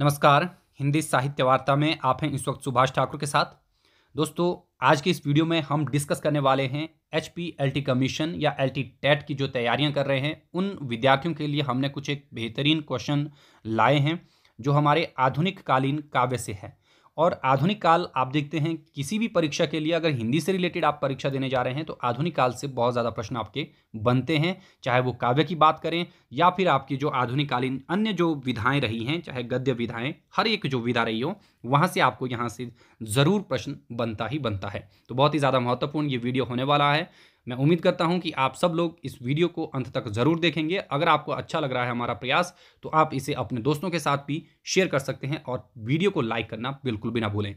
नमस्कार हिंदी साहित्य वार्ता में आप हैं इस वक्त सुभाष ठाकुर के साथ दोस्तों आज की इस वीडियो में हम डिस्कस करने वाले हैं H P L T commission या एल टी टेट की जो तैयारियां कर रहे हैं उन विद्यार्थियों के लिए हमने कुछ एक बेहतरीन क्वेश्चन लाए हैं जो हमारे आधुनिक कालीन काव्य से है और आधुनिक काल आप देखते हैं किसी भी परीक्षा के लिए अगर हिंदी से रिलेटेड आप परीक्षा देने जा रहे हैं तो आधुनिक काल से बहुत ज़्यादा प्रश्न आपके बनते हैं चाहे वो काव्य की बात करें या फिर आपकी जो आधुनिक कालीन अन्य जो विधाएँ रही हैं चाहे गद्य विधाएँ हर एक जो विधा रही हो वहाँ से आपको यहाँ से ज़रूर प्रश्न बनता ही बनता है तो बहुत ही ज़्यादा महत्वपूर्ण ये वीडियो होने वाला है मैं उम्मीद करता हूं कि आप सब लोग इस वीडियो को अंत तक ज़रूर देखेंगे अगर आपको अच्छा लग रहा है हमारा प्रयास तो आप इसे अपने दोस्तों के साथ भी शेयर कर सकते हैं और वीडियो को लाइक करना बिल्कुल भी ना भूलें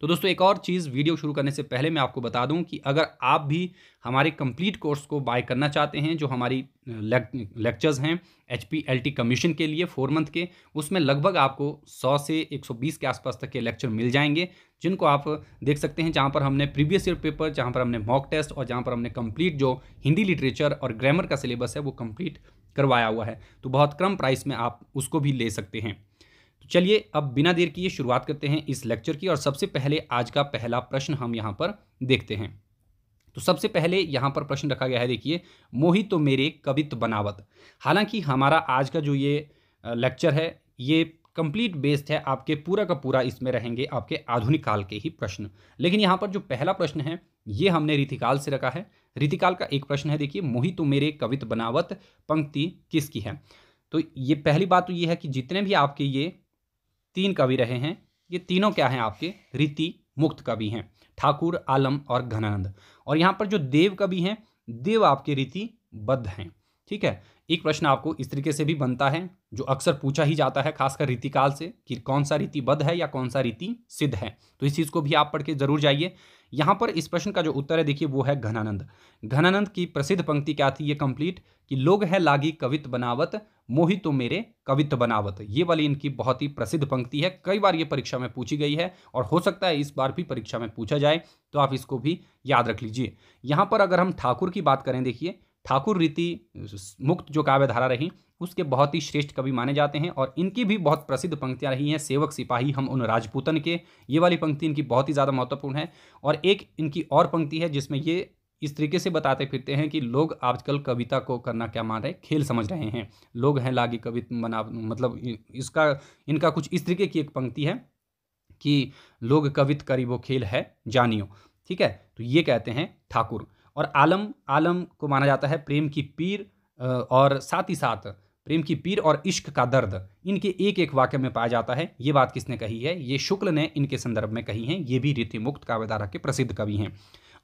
तो दोस्तों एक और चीज़ वीडियो शुरू करने से पहले मैं आपको बता दूं कि अगर आप भी हमारे कंप्लीट कोर्स को बाय करना चाहते हैं जो हमारी लेक्चर्स हैं H P L T commission के लिए फोर मंथ के उसमें लगभग आपको 100 से 120 के आसपास तक के लेक्चर मिल जाएंगे जिनको आप देख सकते हैं जहाँ पर हमने प्रीवियस ईयर पेपर जहाँ पर हमने मॉक टेस्ट और जहाँ पर हमने कम्प्लीट जो हिंदी लिटरेचर और ग्रामर का सिलेबस है वो कम्प्लीट करवाया हुआ है तो बहुत कम प्राइस में आप उसको भी ले सकते हैं चलिए अब बिना देर किए शुरुआत करते हैं इस लेक्चर की और सबसे पहले आज का पहला प्रश्न हम यहाँ पर देखते हैं तो सबसे पहले यहाँ पर प्रश्न रखा गया है देखिए मोहित तो मेरे कवित्व बनावत हालांकि हमारा आज का जो ये लेक्चर है ये कंप्लीट बेस्ड है आपके पूरा का पूरा इसमें रहेंगे आपके आधुनिक काल के ही प्रश्न लेकिन यहाँ पर जो पहला प्रश्न है ये हमने रीतिकाल से रखा है रीतिकाल का एक प्रश्न है देखिए मोहित तो मेरे कवित्व बनावत पंक्ति किसकी है तो ये पहली बात तो ये है कि जितने भी आपके ये तीन कवि रहे हैं ये तीनों क्या हैं आपके रीति मुक्त कवि हैं ठाकुर आलम और घनानंद और यहाँ पर जो देव कवि हैं देव आपके रीति बद्ध हैं ठीक है एक प्रश्न आपको इस तरीके से भी बनता है जो अक्सर पूछा ही जाता है खासकर रीतिकाल से कि कौन सा रीति बद्ध है या कौन सा रीति सिद्ध है तो इस चीज़ को भी आप पढ़ के जरूर जाइए यहाँ पर इस प्रश्न का जो उत्तर है देखिए वो है घनानंद घनानंद की प्रसिद्ध पंक्ति क्या थी ये कंप्लीट कि लोग है लागी कवित बनावत मोहित तो मेरे कवित्व बनावत ये वाली इनकी बहुत ही प्रसिद्ध पंक्ति है कई बार ये परीक्षा में पूछी गई है और हो सकता है इस बार भी परीक्षा में पूछा जाए तो आप इसको भी याद रख लीजिए यहाँ पर अगर हम ठाकुर की बात करें देखिए ठाकुर रीति मुक्त जो काव्य धारा रही उसके बहुत ही श्रेष्ठ कवि माने जाते हैं और इनकी भी बहुत प्रसिद्ध पंक्तियाँ रही हैं सेवक सिपाही हम उन राजपूतन के ये वाली पंक्ति इनकी बहुत ही ज़्यादा महत्वपूर्ण है और एक इनकी और पंक्ति है जिसमें ये इस तरीके से बताते फिरते हैं कि लोग आजकल कविता को करना क्या मान रहे हैं खेल समझ रहे हैं लोग हैं लागी कवि मना मतलब इसका इनका कुछ इस तरीके की एक पंक्ति है कि लोग कवित करी वो खेल है जानियो ठीक है तो ये कहते हैं ठाकुर और आलम आलम को माना जाता है प्रेम की पीर और साथ ही साथ प्रेम की पीर और इश्क का दर्द इनके एक एक वाक्य में पाया जाता है ये बात किसने कही है ये शुक्ल ने इनके संदर्भ में कही है ये भी रीतिमुक्त काव्यधारा के प्रसिद्ध कवि हैं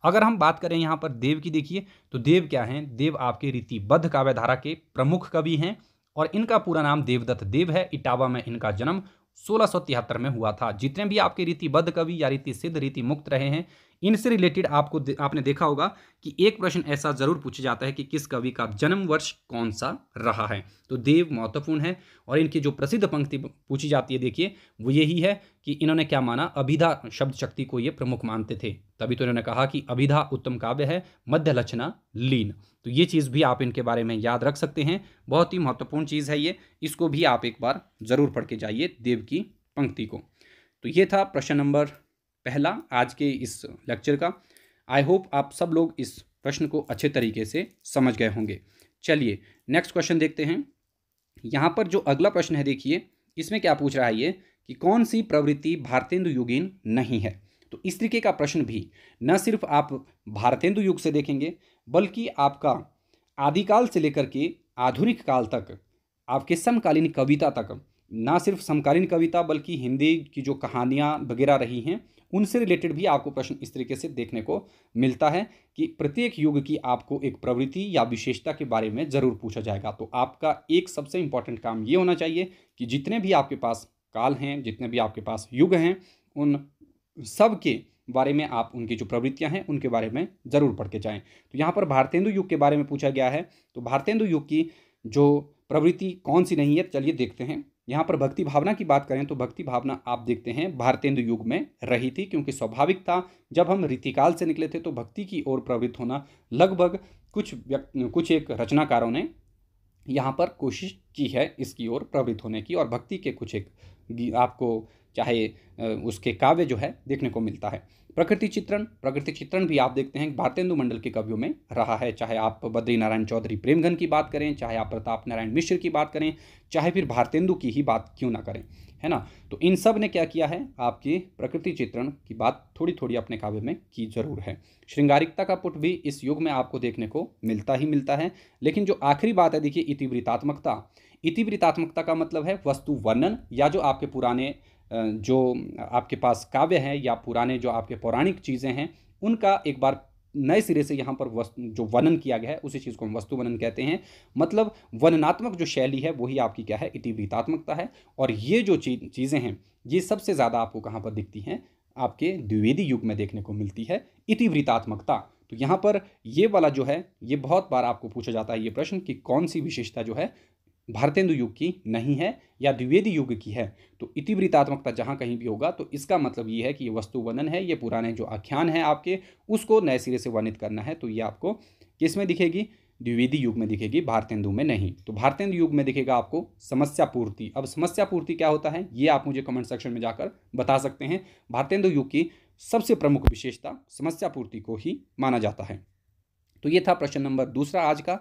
अगर हम बात करें यहाँ पर देव की देखिए तो देव क्या हैं देव आपके रीतिबद्ध काव्यधारा के प्रमुख कवि हैं और इनका पूरा नाम देवदत्त देव है इटावा में इनका जन्म सोलह में हुआ था जितने भी आपके रीतिबद्ध कवि या रीति सिद्ध रीति मुक्त रहे हैं इनसे रिलेटेड आपको दे, आपने देखा होगा कि एक प्रश्न ऐसा जरूर पूछा जाता है कि किस कवि का जन्म वर्ष कौन सा रहा है तो देव महत्वपूर्ण है और इनकी जो प्रसिद्ध पंक्ति पूछी जाती है देखिए वो यही है कि इन्होंने क्या माना अभिधा शब्द शक्ति को ये प्रमुख मानते थे तभी तो इन्होंने कहा कि अभिधा उत्तम काव्य है मध्य लक्षणा लीन तो ये चीज़ भी आप इनके बारे में याद रख सकते हैं बहुत ही महत्वपूर्ण चीज़ है ये इसको भी आप एक बार ज़रूर पढ़ के जाइए देव की पंक्ति को तो ये था प्रश्न नंबर पहला आज के इस लेक्चर का आई होप आप सब लोग इस प्रश्न को अच्छे तरीके से समझ गए होंगे चलिए नेक्स्ट क्वेश्चन देखते हैं यहाँ पर जो अगला प्रश्न है देखिए इसमें क्या पूछ रहा है ये कि कौन सी प्रवृत्ति भारतेंदु युगीन नहीं है तो इस तरीके का प्रश्न भी न सिर्फ आप भारतेंदु युग से देखेंगे बल्कि आपका आदिकाल से लेकर के आधुनिक काल तक आपके समकालीन कविता तक ना सिर्फ समकालीन कविता बल्कि हिंदी की जो कहानियाँ वगैरह रही हैं उनसे रिलेटेड भी आपको प्रश्न इस तरीके से देखने को मिलता है कि प्रत्येक युग की आपको एक प्रवृत्ति या विशेषता के बारे में ज़रूर पूछा जाएगा तो आपका एक सबसे इंपॉर्टेंट काम ये होना चाहिए कि जितने भी आपके पास काल हैं जितने भी आपके पास युग हैं उन सब के बारे में आप उनकी जो प्रवृत्तियां हैं उनके बारे में ज़रूर पढ़ के जाएँ तो यहाँ पर भारतेंदु युग के बारे में पूछा गया है तो भारतेंदु युग की जो प्रवृत्ति कौन सी नहीं है चलिए देखते हैं यहाँ पर भक्ति भावना की बात करें तो भक्ति भावना आप देखते हैं भारतेंदु युग में रही थी क्योंकि स्वाभाविक था जब हम रीतिकाल से निकले थे तो भक्ति की ओर प्रवृत्त होना लगभग कुछ कुछ एक रचनाकारों ने यहाँ पर कोशिश की है इसकी ओर प्रवृत्त होने की और भक्ति के कुछ एक आपको चाहे उसके काव्य जो है देखने को मिलता है प्रकृति चित्रण प्रकृति चित्रण भी आप देखते हैं भारतेंदु मंडल के कवियों में रहा है चाहे आप बद्री नारायण चौधरी प्रेमघन की बात करें चाहे आप प्रताप नारायण मिश्र की बात करें चाहे फिर भारतेंदु की ही बात क्यों ना करें है ना तो इन सब ने क्या किया है आपकी प्रकृति चित्रण की बात थोड़ी थोड़ी अपने काव्य में की जरूर है श्रृंगारिकता का पुट भी इस युग में आपको देखने को मिलता ही मिलता है लेकिन जो आखिरी बात है देखिए इतिवृतात्मकता इतिवृतात्मकता का मतलब है वस्तु वर्णन या जो आपके पुराने जो आपके पास काव्य हैं या पुराने जो आपके पौराणिक चीज़ें हैं उनका एक बार नए सिरे से यहाँ पर वस्तु जो वर्णन किया गया है उसी चीज़ को हम वस्तु वर्णन कहते हैं मतलब वर्णनात्मक जो शैली है वही आपकी क्या है इतिवृतात्मकता है और ये जो चीज़ें हैं ये सबसे ज़्यादा आपको कहाँ पर दिखती हैं आपके द्विवेदी युग में देखने को मिलती है इतिवृतात्मकता तो यहाँ पर ये वाला जो है ये बहुत बार आपको पूछा जाता है ये प्रश्न कि कौन सी विशेषता जो है भारतेंदु युग की नहीं है या द्विवेदी युग की है तो इतिवृतात्मकता जहाँ कहीं भी होगा तो इसका मतलब ये है कि ये वस्तु वर्णन है ये पुराने जो आख्यान है आपके उसको नए सिरे से वर्णित करना है तो ये आपको किस में दिखेगी द्विवेदी युग में दिखेगी भारतेंदु में नहीं तो भारतेंदु युग में दिखेगा आपको समस्या पूर्ति अब समस्या पूर्ति क्या होता है ये आप मुझे कमेंट सेक्शन में जाकर बता सकते हैं भारतेंदु युग की सबसे प्रमुख विशेषता समस्या पूर्ति को ही माना जाता है तो ये था प्रश्न नंबर दूसरा आज का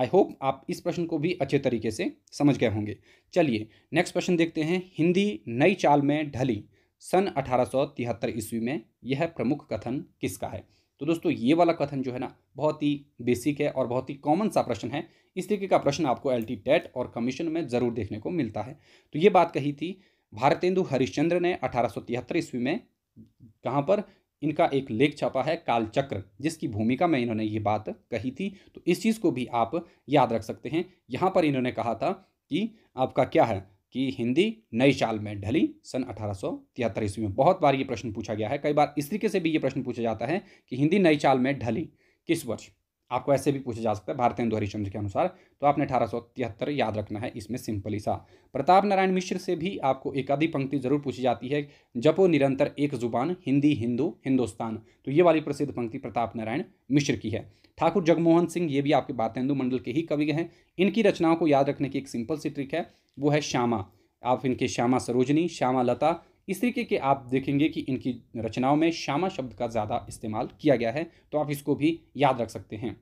आई होप आप इस प्रश्न को भी अच्छे तरीके से समझ गए होंगे चलिए नेक्स्ट प्रश्न देखते हैं हिंदी नई चाल में ढली सन 1873 ईस्वी में यह प्रमुख कथन किसका है तो दोस्तों ये वाला कथन जो है ना बहुत ही बेसिक है और बहुत ही कॉमन सा प्रश्न है इस तरीके का प्रश्न आपको एल टी टेट और कमीशन में ज़रूर देखने को मिलता है तो ये बात कही थी भारतेंदु हरिश्चंद्र ने अठारह ईस्वी में कहाँ पर इनका एक लेख छपा है कालचक्र जिसकी भूमिका में इन्होंने ये बात कही थी तो इस चीज़ को भी आप याद रख सकते हैं यहाँ पर इन्होंने कहा था कि आपका क्या है कि हिंदी नई चाल में ढली सन अठारह सौ तिहत्तर ईस्वी में बहुत बार ये प्रश्न पूछा गया है कई बार इस तरीके से भी ये प्रश्न पूछा जाता है कि हिंदी नई चाल में ढली किस वर्ष आपको ऐसे भी पूछा जा सकता है भारतेंदु हरिश्चंद्र के अनुसार तो आपने अठारह याद रखना है इसमें सिंपली सा प्रताप नारायण मिश्र से भी आपको एक आधी पंक्ति जरूर पूछी जाती है जपो निरंतर एक जुबान हिंदी हिंदू हिंदुस्तान तो ये वाली प्रसिद्ध पंक्ति प्रताप नारायण मिश्र की है ठाकुर जगमोहन सिंह ये भी आपके भारतेंदु मंडल के ही कवि हैं इनकी रचनाओं को याद रखने की एक सिंपल सी ट्रिक है वो है श्यामा आप इनके श्यामा सरोजनी श्यामा लता इस तरीके के आप देखेंगे कि इनकी रचनाओं में श्यामा शब्द का ज़्यादा इस्तेमाल किया गया है तो आप इसको भी याद रख सकते हैं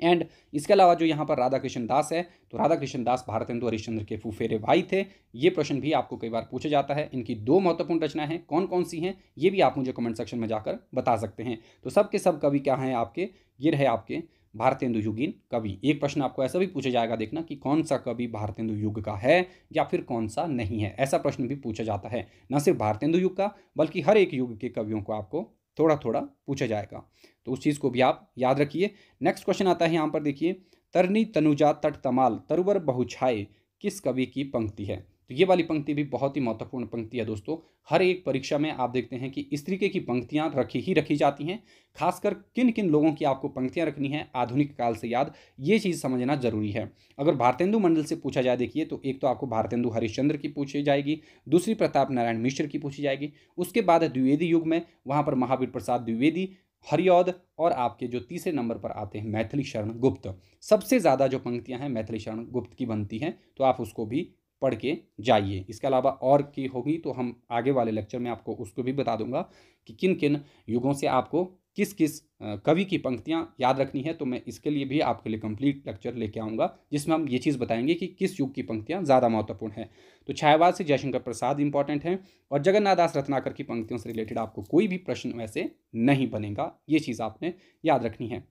एंड इसके अलावा जो यहाँ पर राधा कृष्ण दास है तो राधा कृष्ण दास भारतेंदु हरिश्चंद्र के फुफेरे भाई थे ये प्रश्न भी आपको कई बार पूछा जाता है इनकी दो महत्वपूर्ण रचना हैं कौन कौन सी हैं ये भी आप मुझे कमेंट सेक्शन में जाकर बता सकते हैं तो सब के सब कवि क्या हैं आपके ये रहे आपके भारतेंदु युगीन कवि एक प्रश्न आपको ऐसा भी पूछा जाएगा देखना कि कौन सा कवि भारतेंदु युग का है या फिर कौन सा नहीं है ऐसा प्रश्न भी पूछा जाता है न सिर्फ भारतेंदु युग का बल्कि हर एक युग के कवियों को आपको थोड़ा थोड़ा पूछा जाएगा तो उस चीज़ को भी आप याद रखिए नेक्स्ट क्वेश्चन आता है यहाँ पर देखिए तरनी तनुजा तट तमाल तरवर बहुछाए किस कवि की पंक्ति है तो ये वाली पंक्ति भी बहुत ही महत्वपूर्ण पंक्ति है दोस्तों हर एक परीक्षा में आप देखते हैं कि इस तरीके की पंक्तियाँ रखी ही रखी जाती हैं खासकर किन किन लोगों की आपको पंक्तियाँ रखनी है आधुनिक काल से याद ये चीज़ समझना जरूरी है अगर भारतेंदु मंडल से पूछा जाए देखिए तो एक तो आपको भारतेंदु हरिश्चंद्र की पूछी जाएगी दूसरी प्रताप नारायण मिश्र की पूछी जाएगी उसके बाद द्विवेदी युग में वहाँ पर महावीर प्रसाद द्विवेदी हरिऔद और आपके जो तीसरे नंबर पर आते हैं मैथिली शरण गुप्त सबसे ज़्यादा जो पंक्तियां हैं मैथिली शरण गुप्त की बनती हैं तो आप उसको भी पढ़ के जाइए इसके अलावा और की होगी तो हम आगे वाले लेक्चर में आपको उसको भी बता दूंगा कि किन किन युगों से आपको किस किस कवि की पंक्तियाँ याद रखनी है तो मैं इसके लिए भी आपके लिए कंप्लीट लेक्चर लेके आऊँगा जिसमें हम ये चीज़ बताएंगे कि किस युग की पंक्तियाँ ज़्यादा महत्वपूर्ण हैं तो छायावाद से जयशंकर प्रसाद इंपॉर्टेंट हैं और जगन्नाथ दास रत्नाकर की पंक्तियों से रिलेटेड आपको कोई भी प्रश्न वैसे नहीं बनेगा ये चीज़ आपने याद रखनी है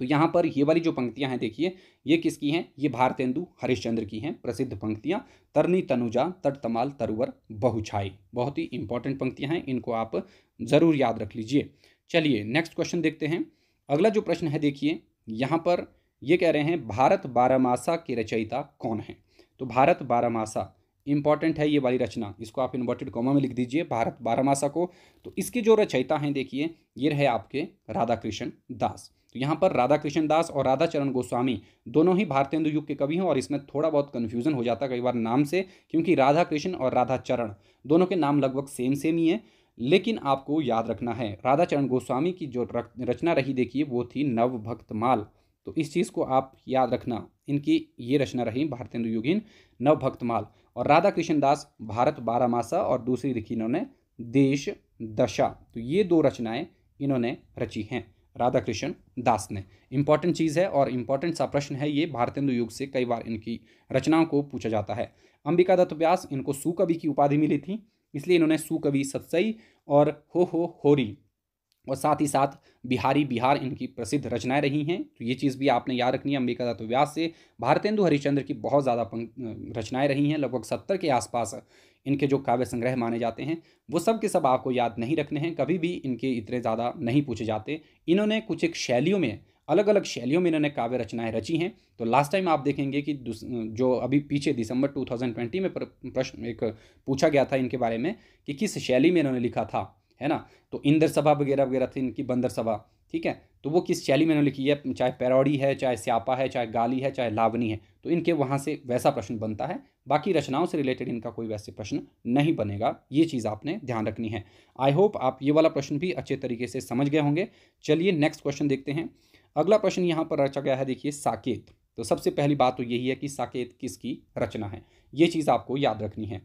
तो यहाँ पर ये वाली जो पंक्तियाँ हैं देखिए ये किसकी हैं ये भारतेंदु हरिश्चंद्र की हैं प्रसिद्ध पंक्तियाँ तरनी तनुजा तट तमाल तरुवर बहुछाई बहुत ही इंपॉर्टेंट पंक्तियाँ हैं इनको आप ज़रूर याद रख लीजिए चलिए नेक्स्ट क्वेश्चन देखते हैं अगला जो प्रश्न है देखिए यहाँ पर ये कह रहे हैं भारत बारामासा की रचयिता कौन है तो भारत बारामासा इंपॉर्टेंट है ये वाली रचना इसको आप इन्वर्टेड कॉमा में लिख दीजिए भारत बारामासा को तो इसके जो रचयिता हैं देखिए ये रहे आपके राधा कृष्ण दास तो यहाँ पर राधा कृष्ण दास और राधा चरण गोस्वामी दोनों ही भारतेंदु युग के कवि हैं और इसमें थोड़ा बहुत कन्फ्यूजन हो जाता है कई बार नाम से क्योंकि राधा कृष्ण और राधा चरण दोनों के नाम लगभग सेम सेम ही हैं लेकिन आपको याद रखना है राधा चरण गोस्वामी की जो रचना रही देखिए वो थी नव भक्तमाल तो इस चीज़ को आप याद रखना इनकी ये रचना रही भारतेंदु युगिन नव भक्तमाल और राधा कृष्ण दास भारत बारामासा और दूसरी लिखी इन्होंने देश दशा तो ये दो रचनाएं इन्होंने रची हैं राधा कृष्ण दास ने इंपॉर्टेंट चीज़ है और इम्पॉर्टेंट सा प्रश्न है ये भारतेंदु युग से कई बार इनकी रचनाओं को पूछा जाता है अंबिका दत्त व्यास इनको सुकवि की उपाधि मिली थी इसलिए इन्होंने सुकवि सत्सई और हो हो होरी और साथ ही साथ बिहारी बिहार इनकी प्रसिद्ध रचनाएं रही हैं तो ये चीज़ भी आपने याद रखनी है अंबिका दत्त व्यास से भारतेंदु हरिश्चंद्र की बहुत ज़्यादा रचनाएं रही हैं लगभग सत्तर के आसपास इनके जो काव्य संग्रह माने जाते हैं वो सब के सब आपको याद नहीं रखने हैं कभी भी इनके इतने ज़्यादा नहीं पूछे जाते इन्होंने कुछ एक शैलियों में अलग अलग शैलियों में इन्होंने काव्य रचनाएं रची हैं तो लास्ट टाइम आप देखेंगे कि जो अभी पीछे दिसंबर 2020 में प्रश्न एक पूछा गया था इनके बारे में कि किस शैली में इन्होंने लिखा था है ना तो इंदर सभा वगैरह वगैरह थी इनकी बंदर सभा ठीक है तो वो किस शैली में इन्होंने लिखी है चाहे पैरोडी है चाहे स्यापा है चाहे गाली है चाहे लावनी है तो इनके वहाँ से वैसा प्रश्न बनता है बाकी रचनाओं से रिलेटेड इनका कोई वैसे प्रश्न नहीं बनेगा ये चीज़ आपने ध्यान रखनी है आई होप आप ये वाला प्रश्न भी अच्छे तरीके से समझ गए होंगे चलिए नेक्स्ट क्वेश्चन देखते हैं अगला प्रश्न यहाँ पर रचा गया है देखिए साकेत तो सबसे पहली बात तो यही है कि साकेत किसकी रचना है ये चीज़ आपको याद रखनी है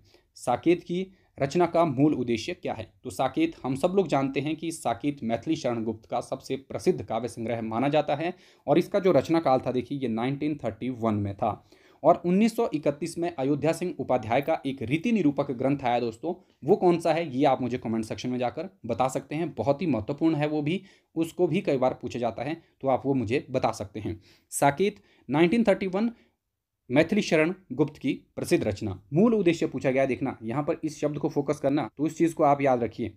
साकेत की रचना का मूल उद्देश्य क्या है तो साकेत हम सब लोग जानते हैं कि साकेत मैथिली शरण गुप्त का सबसे प्रसिद्ध काव्य संग्रह माना जाता है और इसका जो रचना काल था देखिए ये 1931 में था और 1931 में अयोध्या सिंह उपाध्याय का एक रीति निरूपक ग्रंथ आया दोस्तों वो कौन सा है ये आप मुझे कमेंट सेक्शन में जाकर बता सकते हैं बहुत ही महत्वपूर्ण है वो भी उसको भी कई बार पूछा जाता है तो आप वो मुझे बता सकते हैं साकेत 1931 मैथिली शरण गुप्त की प्रसिद्ध रचना मूल उद्देश्य पूछा गया देखना यहाँ पर इस शब्द को फोकस करना तो इस चीज़ को आप याद रखिए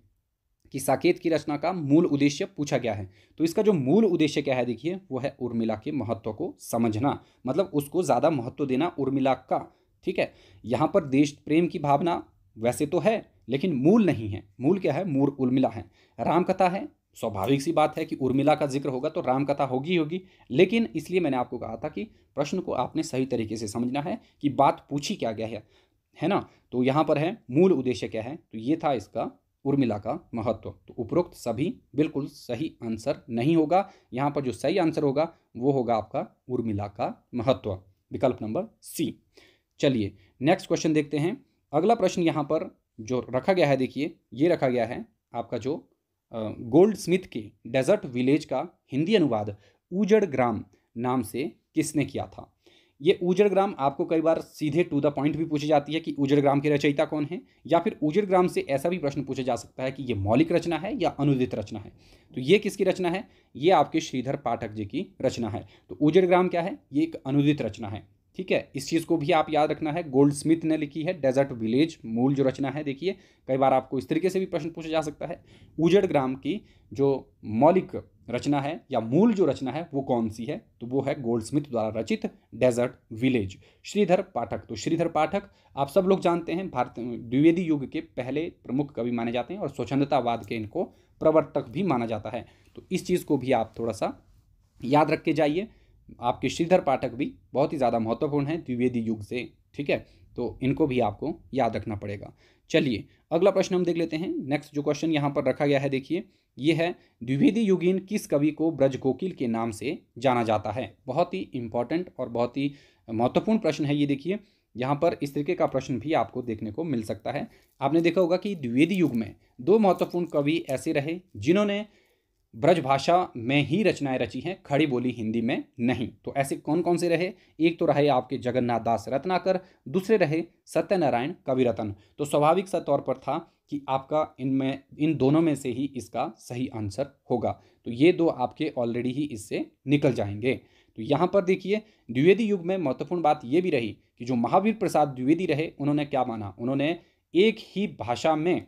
कि साकेत की रचना का मूल उद्देश्य पूछा गया है तो इसका जो मूल उद्देश्य क्या है देखिए वो है उर्मिला के महत्व को समझना मतलब उसको ज़्यादा महत्व देना उर्मिला का ठीक है यहाँ पर देश प्रेम की भावना वैसे तो है लेकिन मूल नहीं है मूल क्या है मूल उर्मिला है रामकथा है स्वाभाविक सी बात है कि उर्मिला का जिक्र होगा तो रामकथा होगी ही होगी लेकिन इसलिए मैंने आपको कहा था कि प्रश्न को आपने सही तरीके से समझना है कि बात पूछी क्या गया है है ना तो यहाँ पर है मूल उद्देश्य क्या है तो ये था इसका उर्मिला का महत्व तो उपरोक्त सभी बिल्कुल सही आंसर नहीं होगा यहाँ पर जो सही आंसर होगा वो होगा आपका उर्मिला का महत्व विकल्प नंबर सी चलिए नेक्स्ट क्वेश्चन देखते हैं अगला प्रश्न यहाँ पर जो रखा गया है देखिए ये रखा गया है आपका जो गोल्ड स्मिथ के डेजर्ट विलेज का हिंदी अनुवाद उजड़ ग्राम नाम से किसने किया था ये उजड़ ग्राम आपको कई बार सीधे टू द पॉइंट भी पूछी जाती है कि उजड़ ग्राम की रचयिता कौन है या फिर उजड़ ग्राम से ऐसा भी प्रश्न पूछा जा सकता है कि ये मौलिक रचना है या अनुदित रचना है तो ये किसकी रचना है ये आपके श्रीधर पाठक जी की रचना है तो उजड़ ग्राम क्या है ये एक अनुदित रचना है ठीक है इस चीज़ को भी आप याद रखना है गोल्ड स्मिथ ने लिखी है डेजर्ट विलेज मूल जो रचना है देखिए कई बार आपको इस तरीके से भी प्रश्न पूछा जा सकता है उजड़ ग्राम की जो मौलिक रचना है या मूल जो रचना है वो कौन सी है तो वो है गोल्ड स्मिथ द्वारा रचित डेजर्ट विलेज श्रीधर पाठक तो श्रीधर पाठक आप सब लोग जानते हैं भारत द्विवेदी युग के पहले प्रमुख कवि माने जाते हैं और स्वच्छंदतावाद के इनको प्रवर्तक भी माना जाता है तो इस चीज़ को भी आप थोड़ा सा याद रख के जाइए आपके श्रीधर पाठक भी बहुत ही ज़्यादा महत्वपूर्ण हैं द्विवेदी युग से ठीक है तो इनको भी आपको याद रखना पड़ेगा चलिए अगला प्रश्न हम देख लेते हैं नेक्स्ट जो क्वेश्चन यहाँ पर रखा गया है देखिए ये है द्विवेदी युगीन किस कवि को ब्रज कोकिल के नाम से जाना जाता है बहुत ही इंपॉर्टेंट और बहुत ही महत्वपूर्ण प्रश्न है ये देखिए यहाँ पर इस तरीके का प्रश्न भी आपको देखने को मिल सकता है आपने देखा होगा कि द्विवेदी युग में दो महत्वपूर्ण कवि ऐसे रहे जिन्होंने ब्रजभाषा में ही रचनाएं रची हैं खड़ी बोली हिंदी में नहीं तो ऐसे कौन कौन से रहे एक तो रहे आपके जगन्नाथ दास रत्नाकर दूसरे रहे सत्यनारायण कविरत्न तो स्वाभाविक सा तौर पर था कि आपका इनमें इन दोनों में से ही इसका सही आंसर होगा तो ये दो आपके ऑलरेडी ही इससे निकल जाएंगे तो यहाँ पर देखिए द्विवेदी युग में महत्वपूर्ण बात ये भी रही कि जो महावीर प्रसाद द्विवेदी रहे उन्होंने क्या माना उन्होंने एक ही भाषा में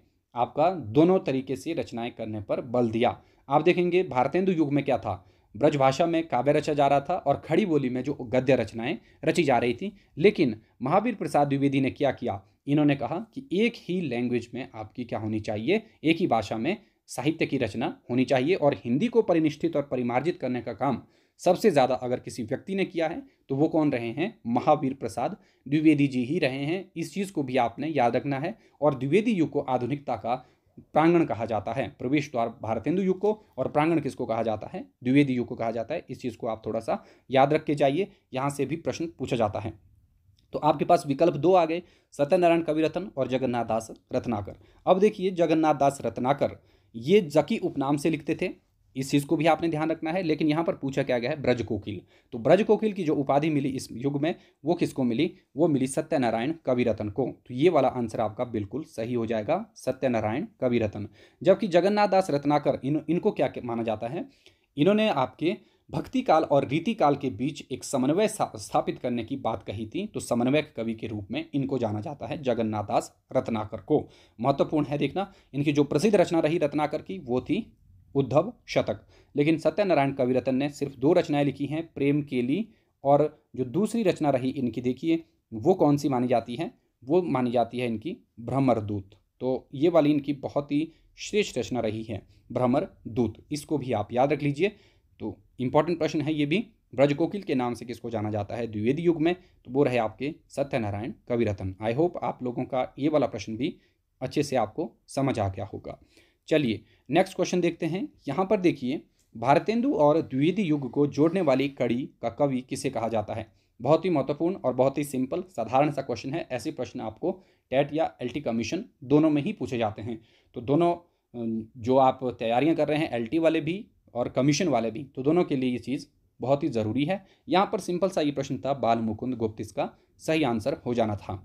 आपका दोनों तरीके से रचनाएं करने पर बल दिया आप देखेंगे भारतेंदु युग में क्या था ब्रज भाषा में काव्य रचा जा रहा था और खड़ी बोली में जो गद्य रचनाएं रची जा रही थी लेकिन महावीर प्रसाद द्विवेदी ने क्या किया इन्होंने कहा कि एक ही लैंग्वेज में आपकी क्या होनी चाहिए एक ही भाषा में साहित्य की रचना होनी चाहिए और हिंदी को परिनिष्ठित और परिमार्जित करने का काम सबसे ज़्यादा अगर किसी व्यक्ति ने किया है तो वो कौन रहे हैं महावीर प्रसाद द्विवेदी जी ही रहे हैं इस चीज़ को भी आपने याद रखना है और द्विवेदी युग को आधुनिकता का प्रांगण कहा जाता है प्रवेश द्वार भारतेंदु युग को और प्रांगण किसको कहा जाता है द्विवेदी युग को कहा जाता है इस चीज़ को आप थोड़ा सा याद रख के जाइए यहाँ से भी प्रश्न पूछा जाता है तो आपके पास विकल्प दो आ गए सत्यनारायण कविरत्न और जगन्नाथ दास रत्नाकर अब देखिए जगन्नाथ दास रत्नाकर ये जकी उपनाम से लिखते थे इस चीज़ को भी आपने ध्यान रखना है लेकिन यहाँ पर पूछा क्या गया है ब्रज कोकिल तो ब्रज कोकिल की जो उपाधि मिली इस युग में वो किसको मिली वो मिली सत्यनारायण कविरतन को तो ये वाला आंसर आपका बिल्कुल सही हो जाएगा सत्यनारायण कविरतन जबकि जगन्नाथ दास रत्नाकर इन इनको क्या माना जाता है इन्होंने आपके भक्ति काल और रीति काल के बीच एक समन्वय स्थापित करने की बात कही थी तो समन्वय कवि के रूप में इनको जाना जाता है जगन्नाथ दास रत्नाकर को महत्वपूर्ण है देखना इनकी जो प्रसिद्ध रचना रही रत्नाकर की वो थी उद्धव शतक लेकिन सत्यनारायण कविरतन ने सिर्फ दो रचनाएं लिखी हैं प्रेम केली और जो दूसरी रचना रही इनकी देखिए वो कौन सी मानी जाती है वो मानी जाती है इनकी भ्रमरदूत तो ये वाली इनकी बहुत ही श्रेष्ठ रचना रही है भ्रमर दूत इसको भी आप याद रख लीजिए तो इम्पॉर्टेंट प्रश्न है ये भी ब्रज कोकिल के नाम से किसको जाना जाता है द्विवेदी युग में तो वो रहे आपके सत्यनारायण कविरतन आई होप आप लोगों का ये वाला प्रश्न भी अच्छे से आपको समझ आ गया होगा चलिए नेक्स्ट क्वेश्चन देखते हैं यहाँ पर देखिए भारतेंदु और द्विवेदी युग को जोड़ने वाली कड़ी का कवि किसे कहा जाता है बहुत ही महत्वपूर्ण और बहुत ही सिंपल साधारण सा क्वेश्चन है ऐसे प्रश्न आपको टेट या एलटी कमीशन दोनों में ही पूछे जाते हैं तो दोनों जो आप तैयारियां कर रहे हैं एलटी वाले भी और कमीशन वाले भी तो दोनों के लिए ये चीज़ बहुत ही ज़रूरी है यहाँ पर सिंपल सा ये प्रश्न था बाल मुकुंद गुप्त इसका सही आंसर हो जाना था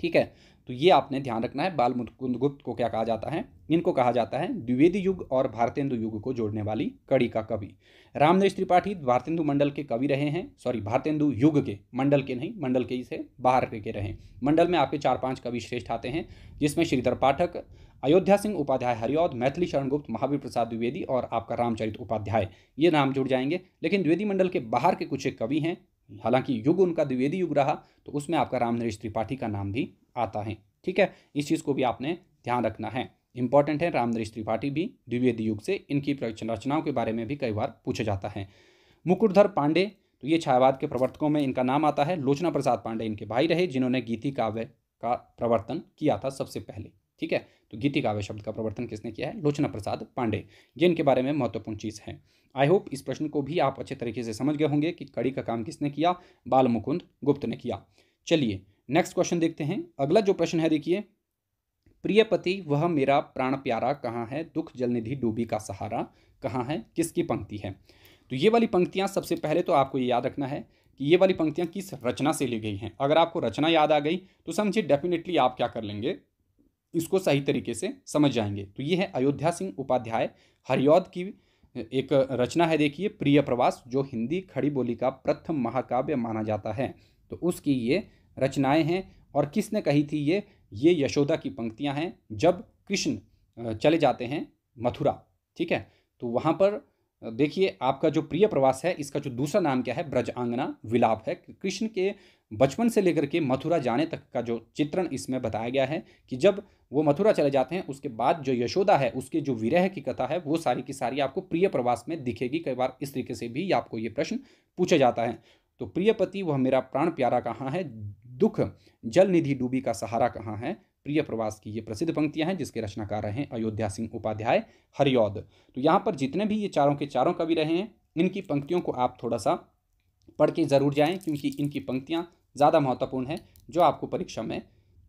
ठीक है तो ये आपने ध्यान रखना है बाल मुकुंदगुप्त को क्या कहा जाता है इनको कहा जाता है द्विवेदी युग और भारतेंदु युग को जोड़ने वाली कड़ी का कवि रामदेश त्रिपाठी भारतेंदु मंडल के कवि रहे हैं सॉरी भारतेंदु युग के मंडल के नहीं मंडल के से बाहर के रहे मंडल में आपके चार पांच कवि श्रेष्ठ आते हैं जिसमें श्रीधर पाठक अयोध्या सिंह उपाध्याय हरिओद मैथिली शरण गुप्त महावीर प्रसाद द्विवेदी और आपका रामचरित उपाध्याय ये नाम जुड़ जाएंगे लेकिन द्विवेदी मंडल के बाहर के कुछ एक कवि हैं हालांकि युग उनका द्विवेदी युग रहा तो उसमें आपका राम नरेश त्रिपाठी का नाम भी आता है ठीक है इस चीज़ को भी आपने ध्यान रखना है इंपॉर्टेंट है राम नरेश त्रिपाठी भी द्विवेदी युग से इनकी रचनाओं के बारे में भी कई बार पूछा जाता है मुकुटधर पांडे तो ये छायावाद के प्रवर्तकों में इनका नाम आता है लोचना प्रसाद पांडे इनके भाई रहे जिन्होंने गीति काव्य का प्रवर्तन किया था सबसे पहले ठीक है तो गीति काव्य शब्द का प्रवर्तन किसने किया है लोचना प्रसाद पांडे जिनके बारे में महत्वपूर्ण चीज़ है आई होप इस प्रश्न को भी आप अच्छे तरीके से समझ गए होंगे कि कड़ी का काम किसने किया बाल मुकुंद गुप्त ने किया चलिए नेक्स्ट क्वेश्चन देखते हैं अगला जो प्रश्न है देखिए प्रिय पति वह मेरा प्राण प्यारा कहाँ है दुख जलनिधि डूबी का सहारा कहाँ है किसकी पंक्ति है तो ये वाली पंक्तियाँ सबसे पहले तो आपको ये याद रखना है कि ये वाली पंक्तियाँ किस रचना से ली गई हैं अगर आपको रचना याद आ गई तो समझिए डेफिनेटली आप क्या कर लेंगे इसको सही तरीके से समझ जाएंगे तो ये है अयोध्या सिंह उपाध्याय हरियोद की एक रचना है देखिए प्रिय प्रवास जो हिंदी खड़ी बोली का प्रथम महाकाव्य माना जाता है तो उसकी ये रचनाएं हैं और किसने कही थी ये ये यशोदा की पंक्तियां हैं जब कृष्ण चले जाते हैं मथुरा ठीक है तो वहाँ पर देखिए आपका जो प्रिय प्रवास है इसका जो दूसरा नाम क्या है ब्रज आंगना विलाप है कृष्ण के बचपन से लेकर के मथुरा जाने तक का जो चित्रण इसमें बताया गया है कि जब वो मथुरा चले जाते हैं उसके बाद जो यशोदा है उसके जो विरह की कथा है वो सारी की सारी आपको प्रिय प्रवास में दिखेगी कई बार इस तरीके से भी आपको ये प्रश्न पूछा जाता है तो प्रिय पति वह मेरा प्राण प्यारा कहाँ है दुख जल निधि डूबी का सहारा कहाँ है प्रिय प्रवास की ये प्रसिद्ध पंक्तियां हैं जिसके रचनाकार रहे हैं अयोध्या सिंह उपाध्याय हरियोद तो यहाँ पर जितने भी ये चारों के चारों कवि रहे हैं इनकी पंक्तियों को आप थोड़ा सा पढ़ के ज़रूर जाएं क्योंकि इनकी पंक्तियाँ ज़्यादा महत्वपूर्ण हैं जो आपको परीक्षा में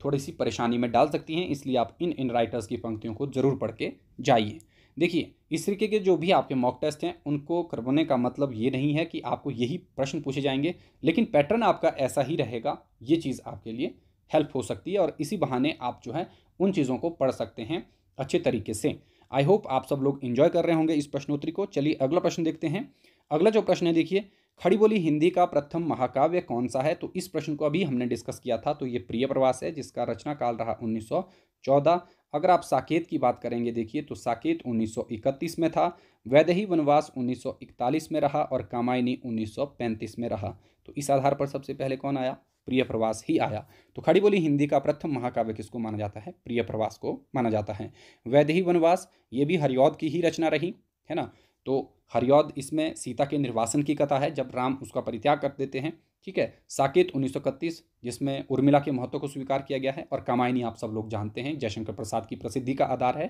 थोड़ी सी परेशानी में डाल सकती हैं इसलिए आप इन इन राइटर्स की पंक्तियों को ज़रूर पढ़ के जाइए देखिए इस तरीके के जो भी आपके मॉक टेस्ट हैं उनको करवाने का मतलब ये नहीं है कि आपको यही प्रश्न पूछे जाएंगे लेकिन पैटर्न आपका ऐसा ही रहेगा ये चीज़ आपके लिए हेल्प हो सकती है और इसी बहाने आप जो है उन चीज़ों को पढ़ सकते हैं अच्छे तरीके से आई होप आप सब लोग इन्जॉय कर रहे होंगे इस प्रश्नोत्तरी को चलिए अगला प्रश्न देखते हैं अगला जो प्रश्न है देखिए खड़ी बोली हिंदी का प्रथम महाकाव्य कौन सा है तो इस प्रश्न को अभी हमने डिस्कस किया था तो ये प्रिय प्रवास है जिसका रचना काल रहा 1914 अगर आप साकेत की बात करेंगे देखिए तो साकेत 1931 में था वैदही वनवास 1941 में रहा और कामायनी 1935 में रहा तो इस आधार पर सबसे पहले कौन आया प्रिय प्रवास ही आया तो खड़ी बोली हिंदी का प्रथम महाकाव्य किसको माना जाता है प्रिय प्रवास को माना जाता है वैदेही वनवास ये भी हरियौद की ही रचना रही है ना तो हरियौद इसमें सीता के निर्वासन की कथा है जब राम उसका परित्याग कर देते हैं ठीक है साकेत उन्नीस जिसमें उर्मिला के महत्व को स्वीकार किया गया है और कामायनी आप सब लोग जानते हैं जयशंकर प्रसाद की प्रसिद्धि का आधार है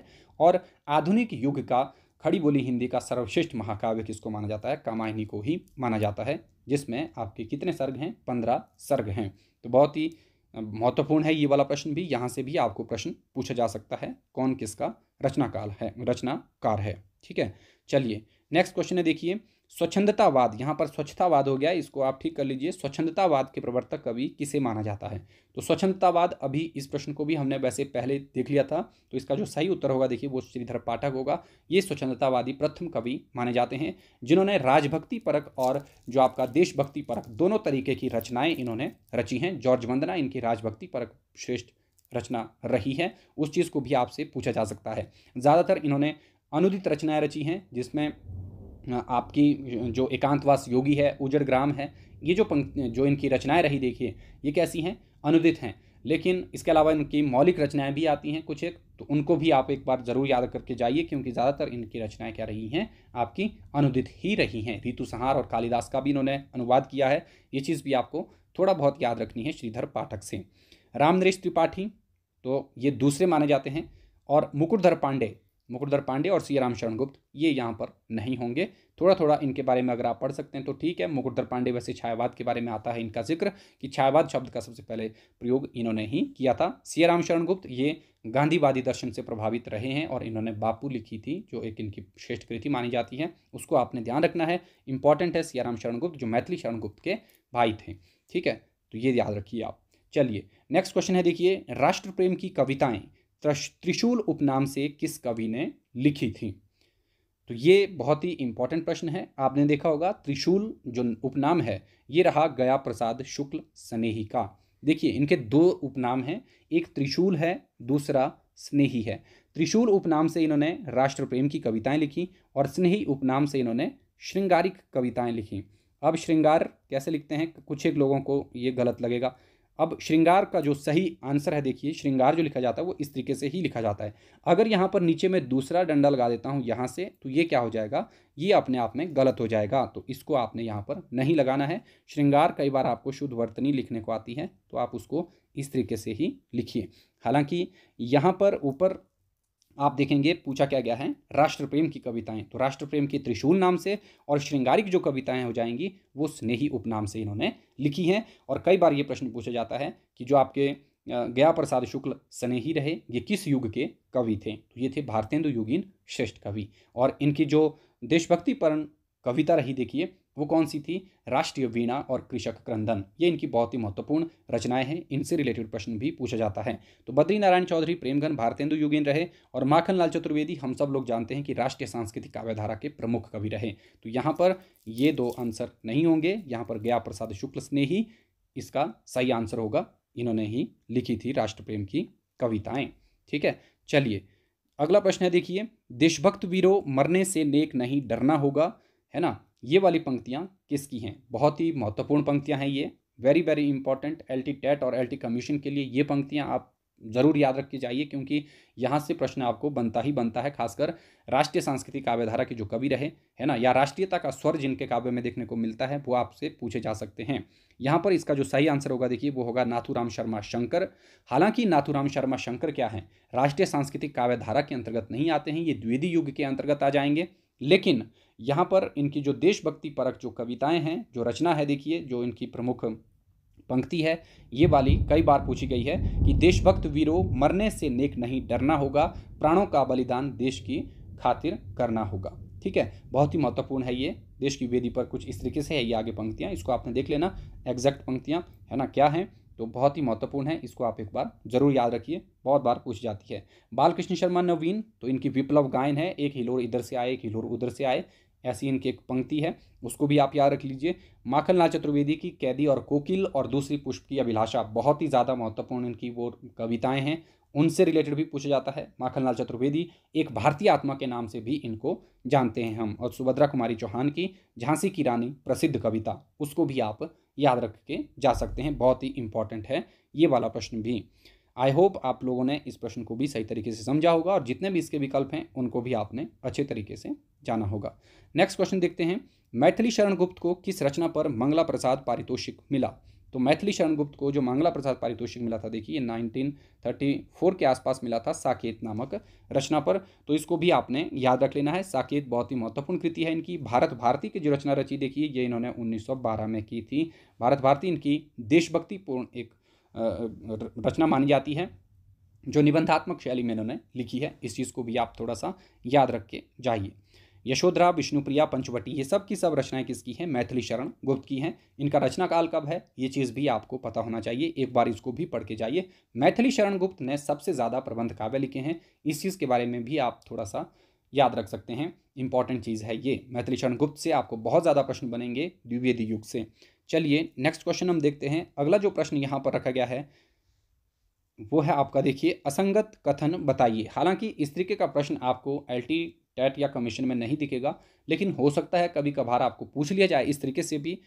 और आधुनिक युग का खड़ी बोली हिंदी का सर्वश्रेष्ठ महाकाव्य किसको माना जाता है कामायनी को ही माना जाता है जिसमें आपके कितने सर्ग हैं पंद्रह सर्ग हैं तो बहुत ही महत्वपूर्ण है ये वाला प्रश्न भी यहाँ से भी आपको प्रश्न पूछा जा सकता है कौन किसका रचनाकाल है रचनाकार है ठीक है चलिए नेक्स्ट क्वेश्चन है देखिए स्वच्छंदतावाद यहाँ पर स्वच्छतावाद हो गया इसको आप ठीक कर लीजिए स्वच्छंदतावाद के प्रवर्तक कवि किसे माना जाता है तो स्वच्छंदतावाद अभी इस प्रश्न को भी हमने वैसे पहले देख लिया था तो इसका जो सही उत्तर होगा देखिए वो श्रीधर पाठक होगा ये स्वच्छंदतावादी प्रथम कवि माने जाते हैं जिन्होंने राजभक्ति परक और जो आपका देशभक्ति परक दोनों तरीके की रचनाएँ इन्होंने रची हैं जॉर्ज वंदना इनकी राजभक्ति परक श्रेष्ठ रचना रही है उस चीज़ को भी आपसे पूछा जा सकता है ज़्यादातर इन्होंने अनुदित रचनाएँ रची हैं जिसमें आपकी जो एकांतवास योगी है उजड़ ग्राम है ये जो जो इनकी रचनाएं रही देखिए ये कैसी हैं अनुदित हैं लेकिन इसके अलावा इनकी मौलिक रचनाएं भी आती हैं कुछ एक तो उनको भी आप एक बार ज़रूर याद करके जाइए क्योंकि ज़्यादातर इनकी रचनाएं क्या रही हैं आपकी अनुदित ही रही हैं ऋतु सहार और कालिदास का भी इन्होंने अनुवाद किया है ये चीज़ भी आपको थोड़ा बहुत याद रखनी है श्रीधर पाठक से रामनरेश त्रिपाठी तो ये दूसरे माने जाते हैं और मुकुटधर पांडे मुकुटधर पांडे और सी राम शरण गुप्त ये यहाँ पर नहीं होंगे थोड़ा थोड़ा इनके बारे में अगर आप पढ़ सकते हैं तो ठीक है मुकुटधर पांडे वैसे छायावाद के बारे में आता है इनका जिक्र कि छायावाद शब्द का सबसे पहले प्रयोग इन्होंने ही किया था सी राम शरण गुप्त ये गांधीवादी दर्शन से प्रभावित रहे हैं और इन्होंने बापू लिखी थी जो एक इनकी श्रेष्ठ कृति मानी जाती है उसको आपने ध्यान रखना है इंपॉर्टेंट है सियाराम शरण गुप्त जो मैथिली शरण गुप्त के भाई थे ठीक है तो ये याद रखिए आप चलिए नेक्स्ट क्वेश्चन है देखिए राष्ट्र प्रेम की कविताएं त्रिशूल उपनाम से किस कवि ने लिखी थी तो ये बहुत ही इंपॉर्टेंट प्रश्न है आपने देखा होगा त्रिशूल जो उपनाम है ये रहा गया प्रसाद शुक्ल स्नेही का देखिए इनके दो उपनाम हैं एक त्रिशूल है दूसरा स्नेही है त्रिशूल उपनाम से इन्होंने राष्ट्रप्रेम की कविताएं लिखी और स्नेही उपनाम से इन्होंने श्रृंगारिक कविताएं लिखी अब श्रृंगार कैसे लिखते हैं कुछ एक लोगों को ये गलत लगेगा अब श्रृंगार का जो सही आंसर है देखिए श्रृंगार जो लिखा जाता है वो इस तरीके से ही लिखा जाता है अगर यहाँ पर नीचे मैं दूसरा डंडा लगा देता हूँ यहाँ से तो ये क्या हो जाएगा ये अपने आप में गलत हो जाएगा तो इसको आपने यहाँ पर नहीं लगाना है श्रृंगार कई बार आपको शुद्ध वर्तनी लिखने को आती है तो आप उसको इस तरीके से ही लिखिए हालांकि यहाँ पर ऊपर आप देखेंगे पूछा क्या गया है राष्ट्र प्रेम की कविताएं तो राष्ट्र प्रेम की त्रिशूल नाम से और श्रृंगारिक जो कविताएं हो जाएंगी वो स्नेही उपनाम से इन्होंने लिखी हैं और कई बार ये प्रश्न पूछा जाता है कि जो आपके गया प्रसाद शुक्ल स्नेही रहे ये किस युग के कवि थे तो ये थे भारतेंदु युगीन श्रेष्ठ कवि और इनकी जो देशभक्ति देशभक्तिपरण कविता रही देखिए वो कौन सी थी राष्ट्रीय वीणा और कृषक क्रंदन ये इनकी बहुत ही महत्वपूर्ण रचनाएं हैं इनसे रिलेटेड प्रश्न भी पूछा जाता है तो बद्री नारायण चौधरी प्रेमघन भारतेंदु युगेन रहे और माखनलाल चतुर्वेदी हम सब लोग जानते हैं कि राष्ट्रीय सांस्कृतिक काव्यधारा के प्रमुख कवि रहे तो यहाँ पर ये दो आंसर नहीं होंगे यहाँ पर गया प्रसाद शुक्ल ने ही इसका सही आंसर होगा इन्होंने ही लिखी थी राष्ट्र प्रेम की कविताएं ठीक है चलिए अगला प्रश्न है देखिए देशभक्त वीरों मरने से नेक नहीं डरना होगा है ना ये वाली पंक्तियाँ किसकी हैं बहुत ही महत्वपूर्ण पंक्तियाँ हैं ये very very important L T TET और एल टी कमीशन के लिए ये पंक्तियाँ आप ज़रूर याद रख के जाइए क्योंकि यहाँ से प्रश्न आपको बनता ही बनता है खासकर राष्ट्रीय सांस्कृतिक काव्यधारा के जो कवि रहे है ना या राष्ट्रीयता का स्वर जिनके काव्य में देखने को मिलता है वो आपसे पूछे जा सकते हैं यहाँ पर इसका जो सही आंसर होगा देखिए वो होगा नाथूराम शर्मा शंकर हालांकि नाथूराम शर्मा शंकर क्या है राष्ट्रीय सांस्कृतिक काव्यधारा के अंतर्गत नहीं आते हैं ये द्विदी युग के अंतर्गत आ जाएंगे लेकिन यहाँ पर इनकी जो देशभक्ति परक जो कविताएं हैं जो रचना है देखिए जो इनकी प्रमुख पंक्ति है ये वाली कई बार पूछी गई है कि देशभक्त वीरों मरने से नेक नहीं डरना होगा प्राणों का बलिदान देश की खातिर करना होगा ठीक है बहुत ही महत्वपूर्ण है ये देश की वेदी पर कुछ इस तरीके से है ये आगे पंक्तियाँ इसको आपने देख लेना एग्जैक्ट पंक्तियाँ है ना क्या हैं तो बहुत ही महत्वपूर्ण है इसको आप एक बार जरूर याद रखिए बहुत बार पूछ जाती है बालकृष्ण शर्मा नवीन तो इनकी विप्लव गायन है एक हिलोर इधर से आए एक हिलोर उधर से आए ऐसी इनकी एक पंक्ति है उसको भी आप याद रख लीजिए माखनलाल चतुर्वेदी की कैदी और कोकिल और दूसरी पुष्प की अभिलाषा बहुत ही ज़्यादा महत्वपूर्ण इनकी वो कविताएं हैं उनसे रिलेटेड भी पूछा जाता है माखनलाल चतुर्वेदी एक भारतीय आत्मा के नाम से भी इनको जानते हैं हम और सुभद्रा कुमारी चौहान की झांसी की रानी प्रसिद्ध कविता उसको भी आप याद रख के जा सकते हैं बहुत ही इंपॉर्टेंट है ये वाला प्रश्न भी आई होप आप लोगों ने इस प्रश्न को भी सही तरीके से समझा होगा और जितने भी इसके विकल्प हैं उनको भी आपने अच्छे तरीके से जाना होगा नेक्स्ट क्वेश्चन देखते हैं मैथिली शरण गुप्त को किस रचना पर मंगला प्रसाद पारितोषिक मिला तो मैथिली शरण गुप्त को जो मांगला प्रसाद पारितोषिक मिला था देखिए नाइनटीन थर्टी फोर के आसपास मिला था साकेत नामक रचना पर तो इसको भी आपने याद रख लेना है साकेत बहुत ही महत्वपूर्ण कृति है इनकी भारत भारती की जो रचना रची देखिए ये इन्होंने 1912 में की थी भारत भारती इनकी देशभक्तिपूर्ण एक रचना मानी जाती है जो निबंधात्मक शैली में इन्होंने लिखी है इस चीज़ को भी आप थोड़ा सा याद रख के जाइए यशोधरा विष्णुप्रिया पंचवटी ये सब की सब रचनाएं किसकी हैं मैथिली शरण गुप्त की हैं इनका रचना काल कब है ये चीज़ भी आपको पता होना चाहिए एक बार इसको भी पढ़ के जाइए मैथिली शरण गुप्त ने सबसे ज़्यादा प्रबंध काव्य लिखे हैं इस चीज़ के बारे में भी आप थोड़ा सा याद रख सकते हैं इंपॉर्टेंट चीज़ है ये मैथिली शरण गुप्त से आपको बहुत ज़्यादा प्रश्न बनेंगे द्विवेदी युग से चलिए नेक्स्ट क्वेश्चन हम देखते हैं अगला जो प्रश्न यहाँ पर रखा गया है वो है आपका देखिए असंगत कथन बताइए हालांकि इस तरीके का प्रश्न आपको एलटी टैट या कमीशन में नहीं दिखेगा लेकिन हो सकता है कभी कभार आपको पूछ लिया जाए इस तरीके से भी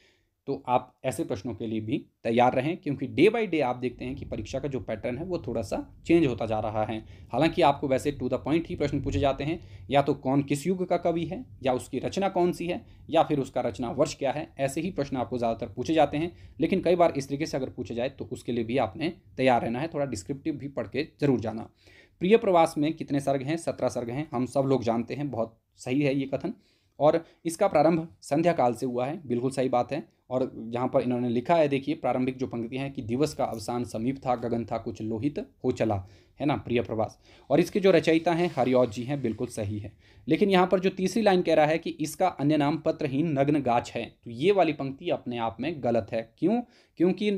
तो आप ऐसे प्रश्नों के लिए भी तैयार रहें क्योंकि डे बाय डे आप देखते हैं कि परीक्षा का जो पैटर्न है वो थोड़ा सा चेंज होता जा रहा है हालांकि आपको वैसे टू द पॉइंट ही प्रश्न पूछे जाते हैं या तो कौन किस युग का कवि है या उसकी रचना कौन सी है या फिर उसका रचना वर्ष क्या है ऐसे ही प्रश्न आपको ज़्यादातर पूछे जाते हैं लेकिन कई बार इस तरीके से अगर पूछे जाए तो उसके लिए भी आपने तैयार रहना है थोड़ा डिस्क्रिप्टिव भी पढ़ के जरूर जाना प्रिय प्रवास में कितने सर्ग हैं सत्रह सर्ग हैं हम सब लोग जानते हैं बहुत सही है ये कथन और इसका प्रारंभ संध्या काल से हुआ है बिल्कुल सही बात है और जहाँ पर इन्होंने लिखा है देखिए प्रारंभिक जो पंक्ति है कि दिवस का अवसान समीप था गगन था कुछ लोहित हो चला है ना प्रिय प्रवास और इसके जो रचयिता हैं हरिओत जी हैं बिल्कुल सही है लेकिन यहाँ पर जो तीसरी लाइन कह रहा है कि इसका अन्य नाम पत्रहीन नग्न गाछ है तो ये वाली पंक्ति अपने आप में गलत है क्यों क्योंकि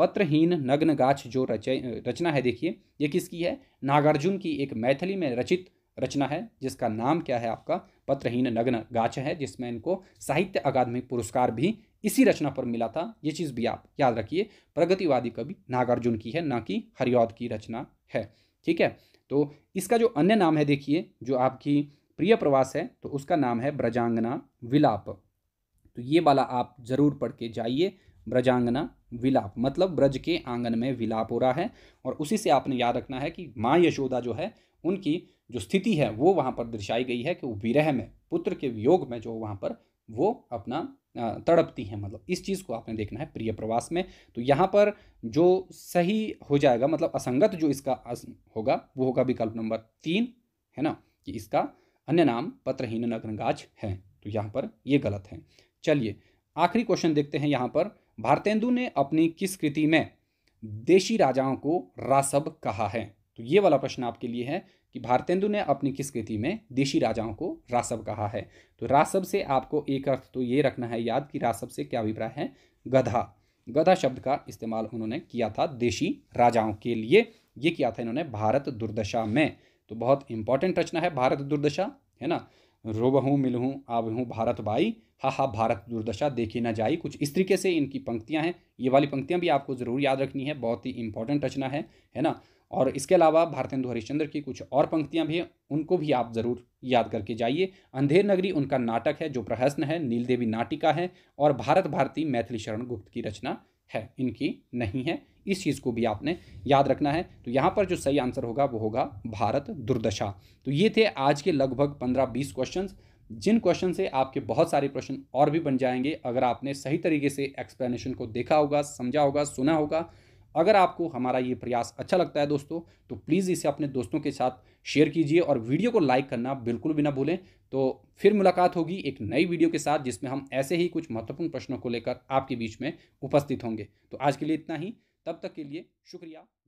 पत्रहीन नग्न गाछ जो रच रचना है देखिए ये किसकी है नागार्जुन की एक मैथिली में रचित रचना है जिसका नाम क्या है आपका पत्रहीन नग्न गाछ है जिसमें इनको साहित्य अकादमी पुरस्कार भी इसी रचना पर मिला था ये चीज़ भी आप याद रखिए प्रगतिवादी कवि नागार्जुन की है ना कि हरियौद की रचना है ठीक है तो इसका जो अन्य नाम है देखिए जो आपकी प्रिय प्रवास है तो उसका नाम है ब्रजांगना विलाप तो ये वाला आप ज़रूर पढ़ के जाइए ब्रजांगना विलाप मतलब ब्रज के आंगन में विलाप हो रहा है और उसी से आपने याद रखना है कि माँ यशोदा जो है उनकी जो स्थिति है वो वहाँ पर दर्शाई गई है कि वो विरह में पुत्र के वियोग में जो वहाँ पर वो अपना तड़पती हैं मतलब इस चीज़ को आपने देखना है प्रिय प्रवास में तो यहाँ पर जो सही हो जाएगा मतलब असंगत जो इसका होगा वो होगा विकल्प नंबर तीन है ना कि इसका अन्य नाम पत्रहीन गाछ है तो यहाँ पर ये गलत है चलिए आखिरी क्वेश्चन देखते हैं यहाँ पर भारतेंदु ने अपनी किस कृति में देशी राजाओं को रासब कहा है तो ये वाला प्रश्न आपके लिए है कि भारतेंदु ने अपनी किस कृति में देशी राजाओं को रासब कहा है तो रासब से आपको एक अर्थ तो ये रखना है याद कि रासब से क्या अभिप्राय है गधा गधा शब्द का इस्तेमाल उन्होंने किया था देशी राजाओं के लिए ये किया था इन्होंने भारत दुर्दशा में तो बहुत इंपॉर्टेंट रचना है भारत दुर्दशा है ना रोबहूँ मिलहूँ आबहूँ भारत बाई हा हा भारत दुर्दशा देखी ना जाई कुछ इस तरीके से इनकी पंक्तियाँ हैं ये वाली पंक्तियाँ भी आपको ज़रूर याद रखनी है बहुत ही इंपॉर्टेंट रचना है है ना और इसके अलावा भारतेंदु हरिश्चंद्र की कुछ और पंक्तियाँ भी हैं उनको भी आप ज़रूर याद करके जाइए अंधेर नगरी उनका नाटक है जो प्रहसन है नील देवी नाटिका है और भारत भारती मैथिली शरण गुप्त की रचना है इनकी नहीं है इस चीज़ को भी आपने याद रखना है तो यहाँ पर जो सही आंसर होगा वो होगा भारत दुर्दशा तो ये थे आज के लगभग पंद्रह बीस क्वेश्चन जिन क्वेश्चन से आपके बहुत सारे प्रश्न और भी बन जाएंगे अगर आपने सही तरीके से एक्सप्लेनेशन को देखा होगा समझा होगा सुना होगा अगर आपको हमारा ये प्रयास अच्छा लगता है दोस्तों तो प्लीज़ इसे अपने दोस्तों के साथ शेयर कीजिए और वीडियो को लाइक करना बिल्कुल भी ना भूलें तो फिर मुलाकात होगी एक नई वीडियो के साथ जिसमें हम ऐसे ही कुछ महत्वपूर्ण प्रश्नों को लेकर आपके बीच में उपस्थित होंगे तो आज के लिए इतना ही तब तक के लिए शुक्रिया